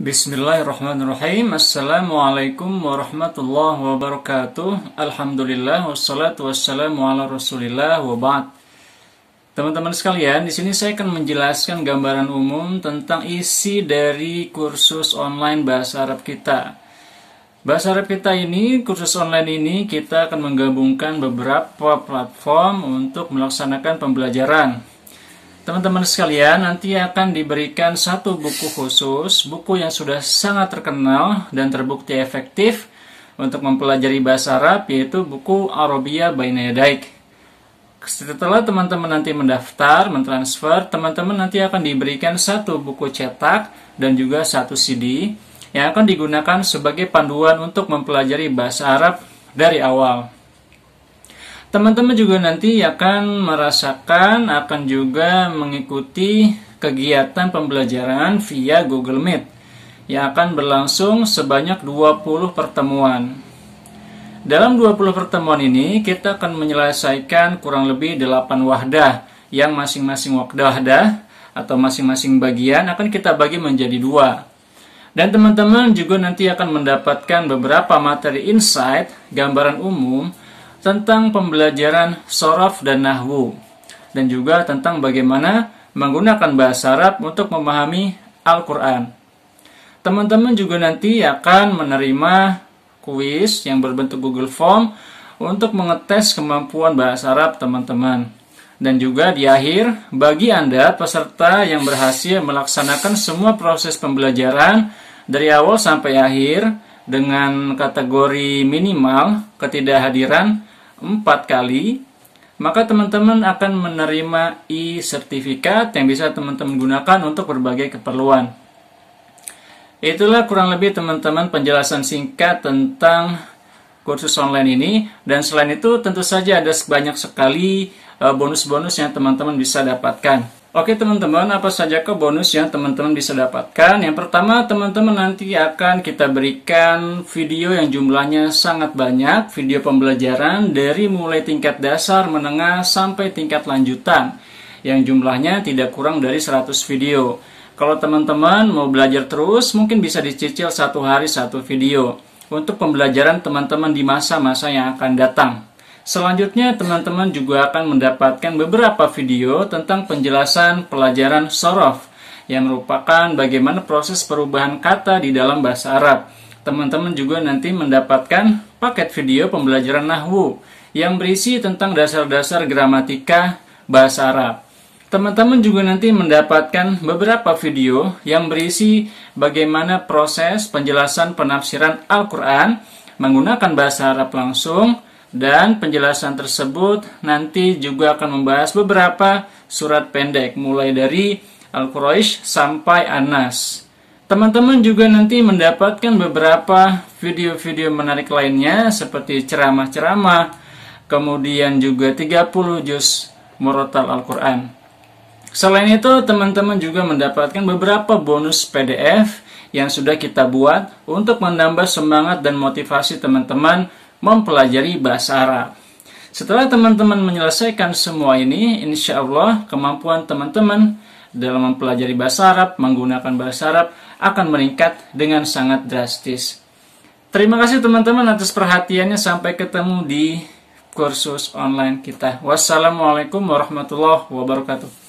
Bismillahirrahmanirrahim Assalamualaikum warahmatullahi wabarakatuh Alhamdulillah Wassalatu wassalamu ala rasulillah Wabad Teman-teman sekalian, di sini saya akan menjelaskan gambaran umum tentang isi dari kursus online Bahasa Arab kita. Bahasa Arab kita ini, kursus online ini, kita akan menggabungkan beberapa platform untuk melaksanakan pembelajaran. Teman-teman sekalian, nanti akan diberikan satu buku khusus, buku yang sudah sangat terkenal dan terbukti efektif untuk mempelajari bahasa Arab, yaitu buku Arabia by Nedaik. Setelah teman-teman nanti mendaftar, mentransfer, teman-teman nanti akan diberikan satu buku cetak dan juga satu CD yang akan digunakan sebagai panduan untuk mempelajari bahasa Arab dari awal. Teman-teman juga nanti akan merasakan akan juga mengikuti kegiatan pembelajaran via Google Meet yang akan berlangsung sebanyak 20 pertemuan. Dalam 20 pertemuan ini, kita akan menyelesaikan kurang lebih 8 wahdah yang masing-masing wahdah atau masing-masing bagian akan kita bagi menjadi dua. Dan teman-teman juga nanti akan mendapatkan beberapa materi insight, gambaran umum, tentang pembelajaran sorof dan nahwu, dan juga tentang bagaimana menggunakan bahasa Arab untuk memahami Al-Quran. Teman-teman juga nanti akan menerima kuis yang berbentuk Google Form untuk mengetes kemampuan bahasa Arab teman-teman. Dan juga di akhir, bagi Anda peserta yang berhasil melaksanakan semua proses pembelajaran dari awal sampai akhir, dengan kategori minimal ketidakhadiran 4 kali, maka teman-teman akan menerima e-sertifikat yang bisa teman-teman gunakan untuk berbagai keperluan. Itulah kurang lebih teman-teman penjelasan singkat tentang kursus online ini dan selain itu tentu saja ada banyak sekali e, bonus-bonus yang teman-teman bisa dapatkan. Oke teman-teman, apa saja ke bonus yang teman-teman bisa dapatkan? Yang pertama, teman-teman nanti akan kita berikan video yang jumlahnya sangat banyak, video pembelajaran dari mulai tingkat dasar, menengah, sampai tingkat lanjutan, yang jumlahnya tidak kurang dari 100 video. Kalau teman-teman mau belajar terus, mungkin bisa dicicil satu hari satu video untuk pembelajaran teman-teman di masa-masa yang akan datang. Selanjutnya, teman-teman juga akan mendapatkan beberapa video tentang penjelasan pelajaran sorof, yang merupakan bagaimana proses perubahan kata di dalam bahasa Arab. Teman-teman juga nanti mendapatkan paket video pembelajaran Nahwu, yang berisi tentang dasar-dasar gramatika bahasa Arab. Teman-teman juga nanti mendapatkan beberapa video yang berisi bagaimana proses penjelasan penafsiran Al-Quran menggunakan bahasa Arab langsung, dan penjelasan tersebut nanti juga akan membahas beberapa surat pendek mulai dari Al-Quraisy sampai Anas. Teman-teman juga nanti mendapatkan beberapa video-video menarik lainnya seperti ceramah-ceramah, kemudian juga 30 juz murotal Al-Qur'an. Selain itu, teman-teman juga mendapatkan beberapa bonus PDF yang sudah kita buat untuk menambah semangat dan motivasi teman-teman mempelajari bahasa Arab. Setelah teman-teman menyelesaikan semua ini, insya Allah kemampuan teman-teman dalam mempelajari bahasa Arab, menggunakan bahasa Arab akan meningkat dengan sangat drastis. Terima kasih teman-teman atas perhatiannya. Sampai ketemu di kursus online kita. Wassalamualaikum warahmatullahi wabarakatuh.